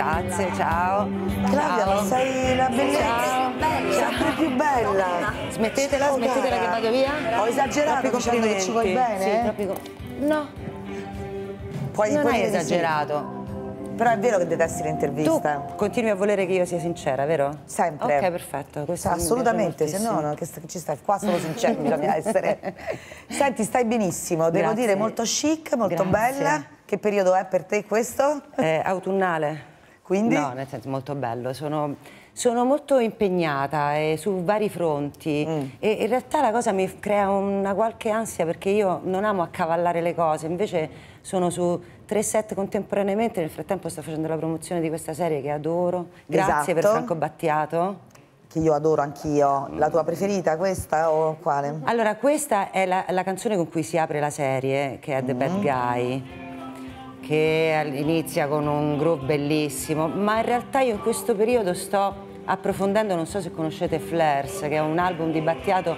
Grazie, ciao. Claudia, ma sei la bellezza. Ciao. Sempre più bella. Smettetela, oh, smettetela cara. che vado via. Ho esagerato dicendo che ci vuoi bene. Sì, eh? troppi... No. Puoi, non puoi hai esagerato. Però è vero che detesti l'intervista. Tu continui a volere che io sia sincera, vero? Sempre. Ok, perfetto. Assolutamente, se no, no che ci stai qua sono sincera, bisogna essere. Senti, stai benissimo, devo Grazie. dire molto chic, molto Grazie. bella. Che periodo è per te questo? È autunnale. Quindi? No, nel senso molto bello, sono, sono molto impegnata eh, su vari fronti mm. e in realtà la cosa mi crea una qualche ansia perché io non amo accavallare le cose, invece sono su tre set contemporaneamente, nel frattempo sto facendo la promozione di questa serie che adoro, grazie esatto. per Franco Battiato che io adoro anch'io. La tua mm. preferita questa o quale? Allora, questa è la, la, canzone con cui si apre la serie, che è The Bad mm. Guy che inizia con un groove bellissimo, ma in realtà io in questo periodo sto approfondendo, non so se conoscete Flairs, che è un album di Battiato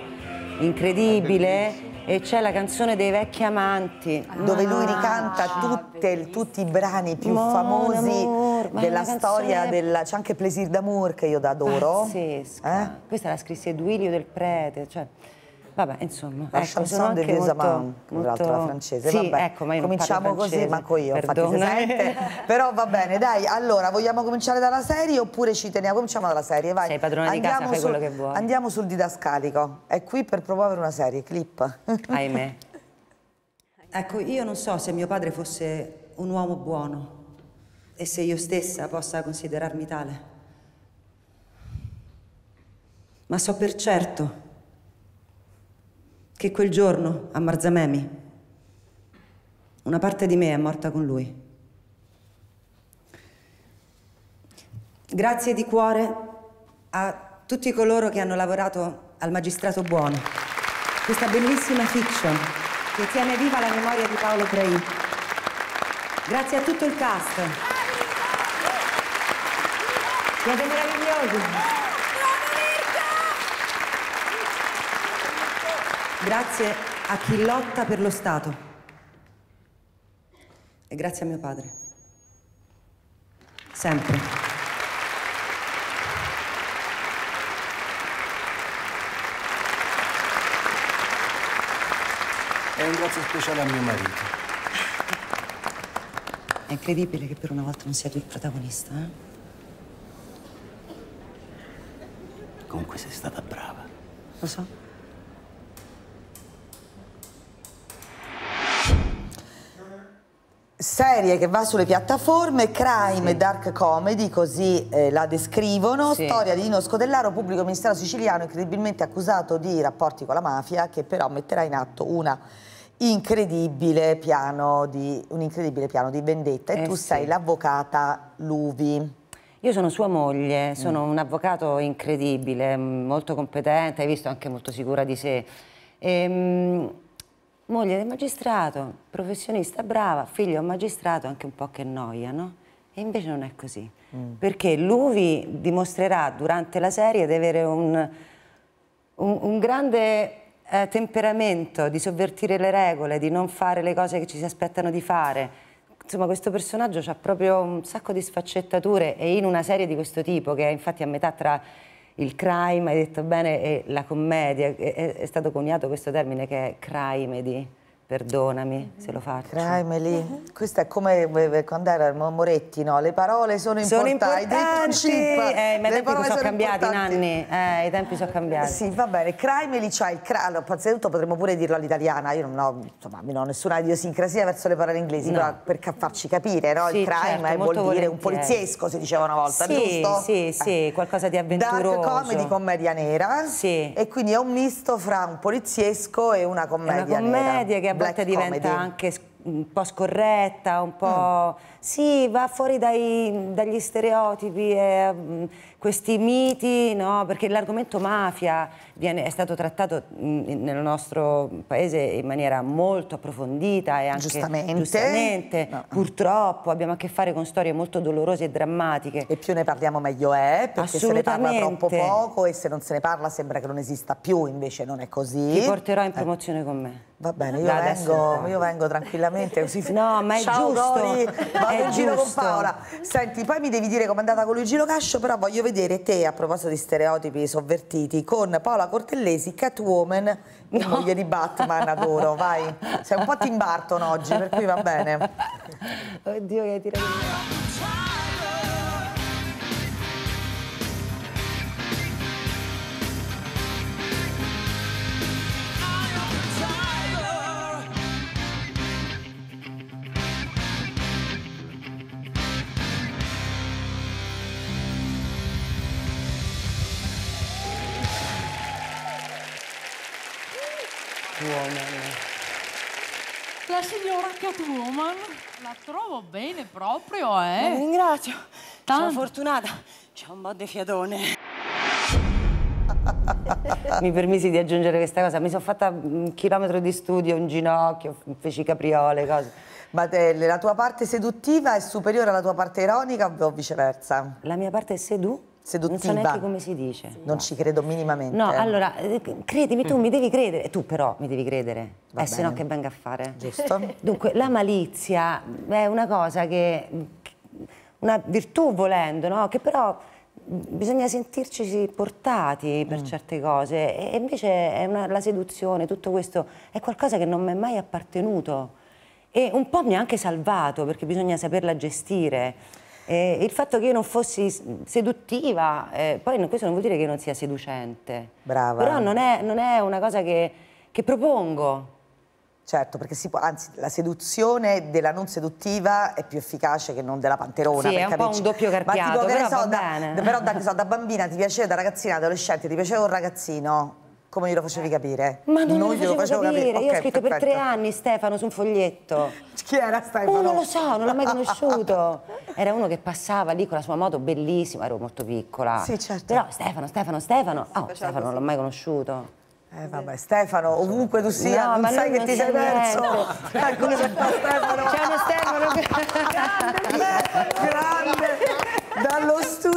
incredibile ah, e c'è la canzone dei vecchi amanti ah, dove lui ricanta ah, tutte, tutti i brani più mon famosi amor, della storia della... c'è anche Plaisir d'amour che io adoro pazzesca eh? questa la scrisse Duilio del Prete cioè Vabbè, insomma, la ecco, chanson anche de Viesa Man, molto... la francese. Sì, vabbè, ecco, ma io cominciamo così, manco io, Perdona. infatti Però va bene, dai, allora vogliamo cominciare dalla serie oppure ci teniamo? Cominciamo dalla serie, vai. Sei padrona andiamo di casa, fai quello che vuoi. Andiamo sul didascalico. È qui per promuovere una serie, clip. Ahimè. ecco, io non so se mio padre fosse un uomo buono e se io stessa possa considerarmi tale. Ma so per certo che quel giorno a Marzamemi una parte di me è morta con lui. Grazie di cuore a tutti coloro che hanno lavorato al Magistrato Buono, questa bellissima fiction che tiene viva la memoria di Paolo Prei. Grazie a tutto il cast. Siete meravigliosi. Grazie a chi lotta per lo Stato. E grazie a mio padre. Sempre. E un grazie speciale a mio marito. È incredibile che per una volta non sia tu il protagonista, eh? Comunque sei stata brava. Lo so. serie che va sulle piattaforme, crime e sì. dark comedy, così eh, la descrivono, sì. storia di Nino Scodellaro, pubblico ministero siciliano incredibilmente accusato di rapporti con la mafia, che però metterà in atto incredibile di, un incredibile piano di vendetta e eh tu sì. sei l'avvocata Luvi. Io sono sua moglie, mm. sono mm. un avvocato incredibile, molto competente, hai visto anche molto sicura di sé. E, ehm, moglie del magistrato, professionista brava, figlio un magistrato, anche un po' che noia, no? E invece non è così, mm. perché Luvi dimostrerà durante la serie di avere un, un, un grande eh, temperamento, di sovvertire le regole, di non fare le cose che ci si aspettano di fare. Insomma, questo personaggio ha proprio un sacco di sfaccettature e in una serie di questo tipo, che è infatti a metà tra il crime, hai detto bene, è la commedia, è, è stato coniato questo termine che è crime di Perdonami se lo faccio. Craimeli, mhm. questo è come eh, eh, andare al Moretti, no? Le parole sono importanti. Sono importanti. Eh, ma i tempi sono, sono cambiati, in anni. Eh, I tempi sono cambiati. Sì, va bene. Craimeli c'ha il cra... Allora, innanzitutto potremmo pure dirlo all'italiana. Io non ho, insomma, non ho nessuna idiosincrasia verso le parole inglesi, no. però per farci capire, no? Sì, il crime certo, vuol dire volentieri. un poliziesco, si diceva una volta, sì, giusto? Sì, sì, eh. qualcosa di avventuroso. Dark comedy, commedia nera. Sì. E quindi è un misto fra un poliziesco e una commedia, è una commedia nera. che volte diventa comedy. anche un po' scorretta, un po'... Mm. Sì, va fuori dai, dagli stereotipi e, mm, questi miti, no? perché l'argomento mafia viene, è stato trattato nel nostro paese in maniera molto approfondita e anche giustamente, giustamente. No. purtroppo abbiamo a che fare con storie molto dolorose e drammatiche. E più ne parliamo meglio è, perché se ne parla troppo poco e se non se ne parla sembra che non esista più, invece non è così. Ti porterò in eh. promozione eh. con me. Va bene, io, vengo, io vengo, tranquillamente così. No, ma è Ciao, giusto. Roli, vado è in giro con Paola. Senti, poi mi devi dire com'è andata con Luigi Locascio, però voglio vedere vedere te, a proposito di stereotipi sovvertiti, con Paola Cortellesi, Catwoman, no. moglie di Batman, adoro, vai. Sei un po' Tim Burton oggi, per cui va bene. Oddio che tira di La signora Catwoman la trovo bene proprio, eh? La ringrazio. Tanto. Sono fortunata. C'è un po' di fiatone. mi permisi di aggiungere questa cosa. Mi sono fatta un chilometro di studio, un ginocchio, feci capriole, cose. Batelle, la tua parte seduttiva è superiore alla tua parte ironica o viceversa? La mia parte seduttiva? seduttiva. Non so neanche come si dice. non no. ci credo minimamente. No, allora, eh, credimi, tu mm. mi devi credere, tu però mi devi credere, Va eh, se no che venga a fare. Giusto. Dunque, la malizia è una cosa che, una virtù volendo, no? Che però bisogna sentirci portati per mm. certe cose e invece una, la seduzione, tutto questo è qualcosa che non mi è mai appartenuto e un po' mi ha anche salvato perché bisogna saperla gestire. Eh, il fatto che io non fossi seduttiva, eh, poi questo non vuol dire che io non sia seducente. Brava. Però non è, non è una cosa che, che propongo. Certo, perché si può, anzi, la seduzione della non seduttiva è più efficace che non della panterona. Sì, è un capirci. po' un doppio carpiato, Ma tipo, però, so, da, però da, so, da bambina ti piaceva, da ragazzina, adolescente, ti piaceva un ragazzino, come glielo facevi eh. capire? Ma non, non glielo facevo capire, capire. Okay, io ho scritto perfetto. per tre anni Stefano su un foglietto. Chi era Stefano? Oh, non lo so, non l'ho mai conosciuto. Era uno che passava lì con la sua moto bellissima, ero molto piccola. Sì, certo. Però Stefano, Stefano, Stefano, oh, Stefano non l'ho mai conosciuto. Eh vabbè, Stefano, ovunque tu sia, no, non sai che non ti sei perso. Ecco, Stefano. Ciao Stefano. Grande Stefano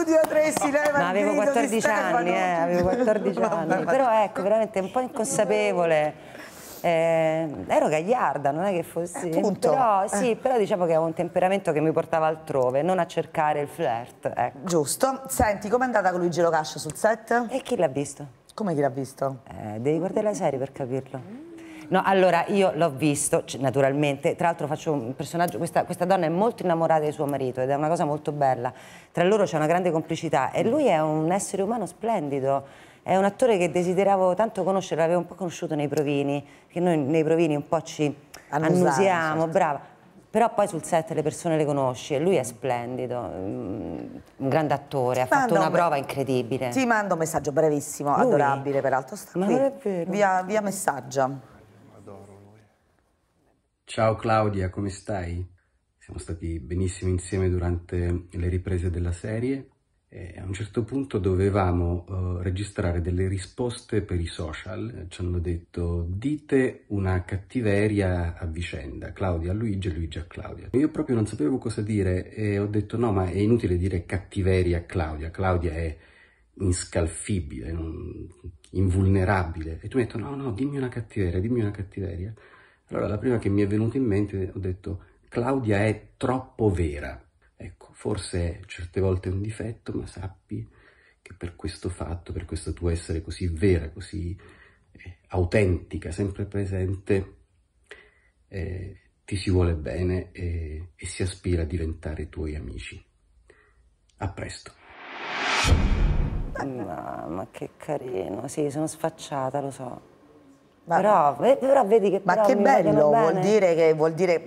studio 3 si leva Ma avevo 14 anni, eh, avevo 14 anni, però ecco, veramente un po' inconsapevole. Eh, ero gagliarda, non è che fossi... Eh, però, eh. sì, però diciamo che avevo un temperamento che mi portava altrove, non a cercare il flirt. Ecco. Giusto. Senti, com'è andata con Luigi Locascio sul set? E chi l'ha visto? Come chi l'ha visto? Eh, devi guardare la serie per capirlo. No, allora io l'ho visto, naturalmente, tra l'altro faccio un personaggio, questa, questa, donna è molto innamorata di suo marito ed è una cosa molto bella, tra loro c'è una grande complicità e lui è un essere umano splendido, è un attore che desideravo tanto conoscere, l'avevo un po' conosciuto nei provini, che noi nei provini un po' ci Annusare, annusiamo, certo. brava, però poi sul set le persone le conosci e lui è splendido, mm, un grande attore, ha fatto una prova incredibile. Ti mando un messaggio brevissimo, lui? adorabile peraltro, sta Ma qui, via, via messaggia. Ciao Claudia, come stai? Siamo stati benissimo insieme durante le riprese della serie e a un certo punto dovevamo eh, registrare delle risposte per i social. Ci hanno detto dite una cattiveria a vicenda, Claudia a Luigi e Luigi a Claudia. Io proprio non sapevo cosa dire e ho detto no ma è inutile dire cattiveria a Claudia, Claudia è inscalfibile, non... invulnerabile. E tu mi hai detto no no dimmi una cattiveria, dimmi una cattiveria. Allora la prima che mi è venuta in mente ho detto Claudia è troppo vera. Ecco, forse certe volte è un difetto, ma sappi che per questo fatto, per questo tuo essere così vera, così eh, autentica, sempre presente, eh, ti si vuole bene e, eh, e si aspira a diventare tuoi amici. A presto. No, ma che carino, sì, sono sfacciata, lo so. Però, però, vedi che Ma che bello, vuol dire che vuol dire,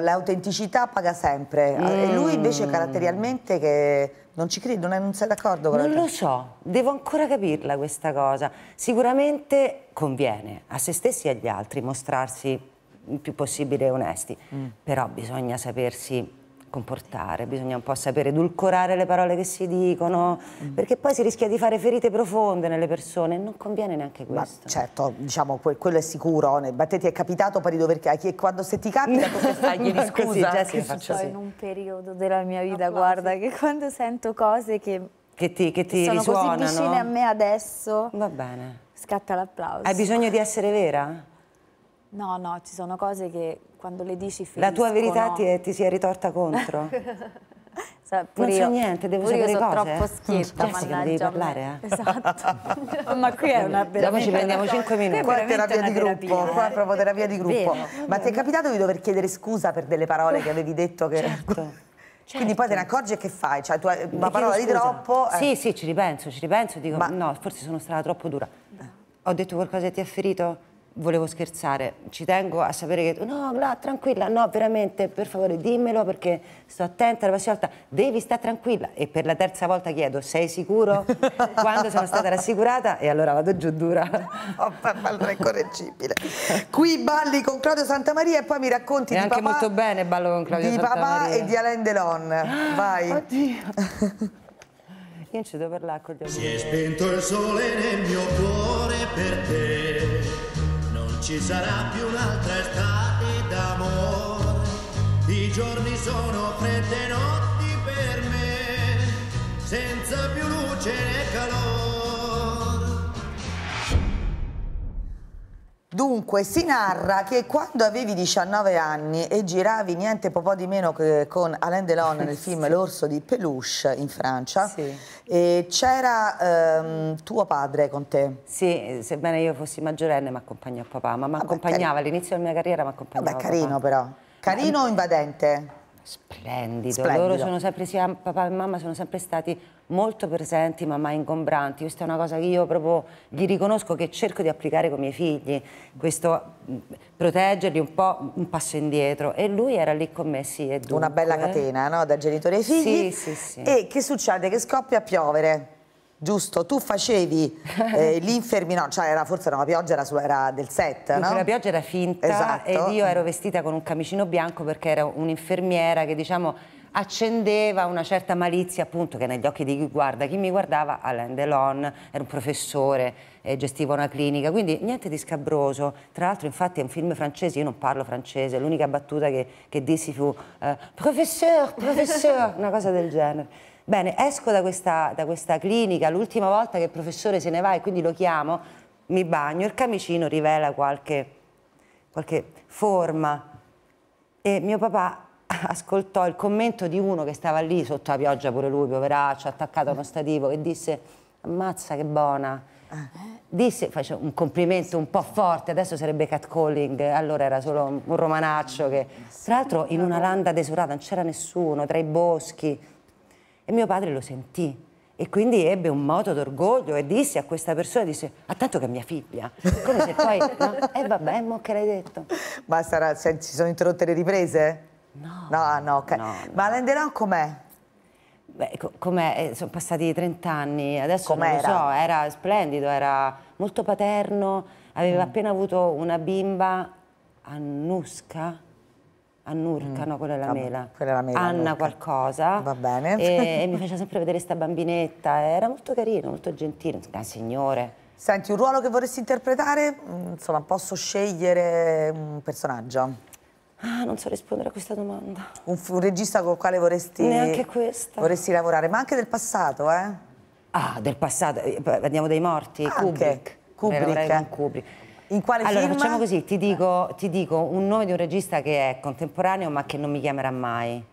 l'autenticità paga sempre. Mm. E lui invece mm. caratterialmente che non ci crede, non, è, non sei d'accordo con Non lo so, devo ancora capirla questa cosa. Sicuramente conviene a se stessi e agli altri mostrarsi il più possibile onesti, mm. però bisogna sapersi comportare, bisogna un po' sapere edulcorare le parole che si dicono, mm. perché poi si rischia di fare ferite profonde nelle persone non conviene neanche questo. Ma certo, diciamo, que quello è sicuro, ma te ti è capitato per di dover chi e quando se ti capita cosa fai? Gli scusa, così, già che faccio così. in un periodo della mia vita, Applausi. guarda, che quando sento cose che che ti, che ti sono risuonano. così vicine a me adesso. Va bene. Scatta l'applauso. Hai bisogno di essere vera? No, no, ci sono cose che quando le dici finiscono... La tua verità ti, è, ti si è ritorta contro? Cioè, non so niente, devo sapere io sono cose. Eh? troppo schietta, eh? Jessica, devi parlare, eh? Esatto. ma qui è una terapia. Dopo ci prendiamo 5 minuti. Qua è terapia di gruppo, eh? qua è proprio terapia di gruppo. Vero. Ma ti è capitato di dover chiedere scusa per delle parole che avevi detto che... Certo. Certo. Quindi poi te ne certo. accorgi e che fai? Cioè, tu, una parola di troppo... Eh. Sì, sì, ci ripenso, ci ripenso, dico, ma... no, forse sono stata troppo dura. Eh. Ho detto qualcosa che ti ha ferito? volevo scherzare, ci tengo a sapere che tu, no, no, tranquilla, no, veramente, per favore dimmelo perché sto attenta la prossima volta, devi stare tranquilla e per la terza volta chiedo, sei sicuro? Quando sono stata rassicurata e allora vado giù dura. oh, papà, non è Qui balli con Claudio Santamaria e poi mi racconti e di anche papà, molto bene ballo con Claudio di papà e di Alain Delon, vai. Oddio. Io ci devo parlare con gli amici. Si è spento il sole nel mio cuore per te ci sarà più un'altra estate d'amore. I giorni sono fredde notti per me, senza più luce né calore. Dunque, si narra che quando avevi 19 anni e giravi niente po' di meno che con Alain Delon nel film sì. L'orso di Peluche in Francia, sì. c'era ehm, tuo padre con te. Sì, sebbene io fossi maggiorenne mi accompagnò papà, ma ah mi accompagnava all'inizio della mia carriera mi accompagnava Vabbè, carino papà. però. Carino o invadente? Splendido. Splendido. Loro sono sempre, sia papà e mamma sono sempre stati molto presenti ma mai ingombranti. Questa è una cosa che io proprio gli riconosco che cerco di applicare con i miei figli. Questo proteggerli un po' un passo indietro. E lui era lì con me, sì. Dunque... Una bella catena, no? Da genitore ai figli. Sì, sì, sì. E che succede? Che scoppia a piovere. Giusto, tu facevi eh, l'infermina, cioè era, forse era una pioggia, era, su, era del set, no? La pioggia era finta esatto. ed io ero vestita con un camicino bianco perché era un'infermiera che diciamo accendeva una certa malizia appunto che negli occhi di chi guarda, chi mi guardava Alain Delon, era un professore, eh, gestiva una clinica, quindi niente di scabroso, tra l'altro infatti è un film francese, io non parlo francese, l'unica battuta che, che dissi fu eh, professeur, professeur, una cosa del genere. Bene, esco da questa, da questa clinica, l'ultima volta che il professore se ne va e quindi lo chiamo, mi bagno, il camicino rivela qualche, qualche forma e mio papà ascoltò il commento di uno che stava lì sotto la pioggia, pure lui, poveraccio, attaccato a uno stativo, che disse ammazza che buona, ah. disse, faccio un complimento un po' forte, adesso sarebbe catcalling, allora era solo un romanaccio che, tra l'altro in una landa desolata non c'era nessuno, tra i boschi, e mio padre lo sentì e quindi ebbe un moto d'orgoglio e disse a questa persona, disse, ah tanto che è mia figlia, come se poi, no? e eh, vabbè, mo che l'hai detto. Ma sarà, cioè, ci sono interrotte le riprese? No. No, ah, no, okay. no, no. Ma l'Enderon com'è? Beh, com'è? Eh, sono passati 30 anni, adesso com non era? lo so, era splendido, era molto paterno, aveva mm. appena avuto una bimba, Annusca, Annurca, mm. no, quella è la mela. Quella è la mela. Anna Annurca. qualcosa. Va bene. E, e mi faceva sempre vedere questa bambinetta, era molto carino, molto gentile, una signore. Senti, un ruolo che vorresti interpretare? Mm, insomma, posso scegliere un personaggio? Ah, non so rispondere a questa domanda. Un, un regista il quale vorresti... Neanche questa. Vorresti lavorare, ma anche del passato, eh? Ah, del passato. Eh, Andiamo dei morti, anche. Kubrick. Kubrick. Kubrick. In quale allora, film? facciamo così, ti dico, ti dico un nome di un regista che è contemporaneo ma che non mi chiamerà mai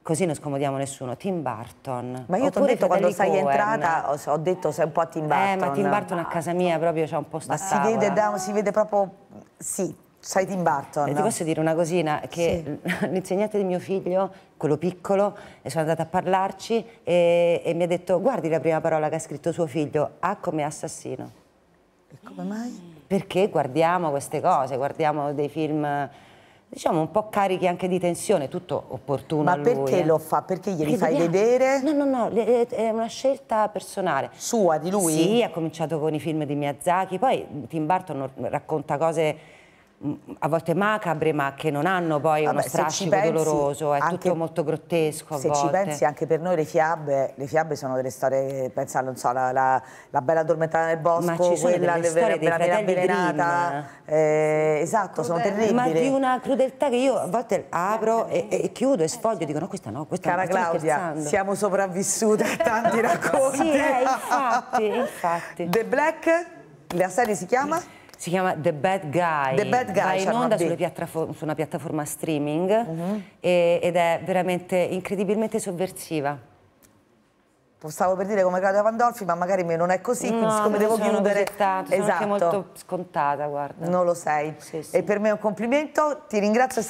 così non scomodiamo nessuno, Tim Burton. Ma io ti ho detto quando sei entrata, ho detto sei un po' a Tim Burton. Eh, ma Tim Burton a casa mia proprio c'è un posto sta Ma si vede, da, si vede, proprio, sì, sai Tim Burton. E ti posso dire una cosina, che sì. l'insegnante di mio figlio, quello piccolo, sono andata a parlarci e, e mi ha detto guardi la prima parola che ha scritto suo figlio, A come assassino. E come mai? perché guardiamo queste cose, guardiamo dei film diciamo un po' carichi anche di tensione, tutto opportuno Ma perché lui, eh. lo fa? Perché glieli perché fai vogliamo... vedere? No, no, no, è una scelta personale. Sua, di lui? Sì, ha cominciato con i film di Miyazaki, poi Tim Burton racconta cose Mm, a volte macabre ma che non hanno poi Vabbè, uno strascico pensi, doloroso, è anche, tutto molto grottesco Se volte. ci pensi anche per noi le fiabe, le fiabe sono delle storie, pensa non so, la, la, la bella addormentata nel bosco, quella delle vera, vera, vera avvelenata, eh, esatto, Crudele. sono terribili. Ma di una crudeltà che io a volte apro e, e chiudo e sfoglio e dico no questa no, questa Cara Claudia, scherzando. siamo sopravvissute a tanti racconti. sì, eh, infatti, infatti. The Black, la serie si chiama? si chiama The Bad Guy, The Bad Guy va in onda su una piattaforma streaming uh mhm. -huh. e, ed è veramente incredibilmente sovversiva. Stavo per dire come Claudia Pandolfi, ma magari non è così, no, quindi siccome devo chiudere... Tanto, esatto. sono anche esatto. molto scontata, guarda. Non lo sei. Sì, sì. E per me è un complimento, ti ringrazio.